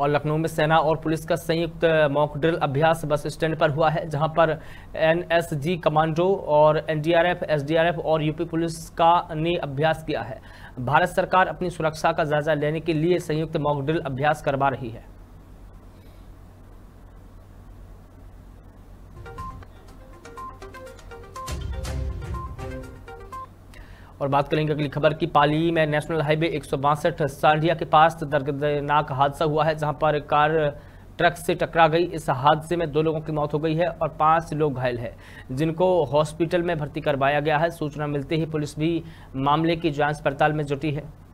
और लखनऊ में सेना और पुलिस का संयुक्त मॉक ड्रिल अभ्यास बस स्टैंड पर हुआ है जहां पर एनएसजी कमांडो और एनडीआरएफ एसडीआरएफ और यूपी पुलिस का ने अभ्यास किया है भारत सरकार अपनी सुरक्षा का जायजा लेने के लिए संयुक्त मॉक ड्रिल अभ्यास करवा रही है और बात करेंगे अगली खबर की पाली में नेशनल हाईवे एक सांडिया के पास दर्दनाक हादसा हुआ है जहां पर कार ट्रक से टकरा गई इस हादसे में दो लोगों की मौत हो गई है और पांच लोग घायल हैं जिनको हॉस्पिटल में भर्ती करवाया गया है सूचना मिलते ही पुलिस भी मामले की जांच पड़ताल में जुटी है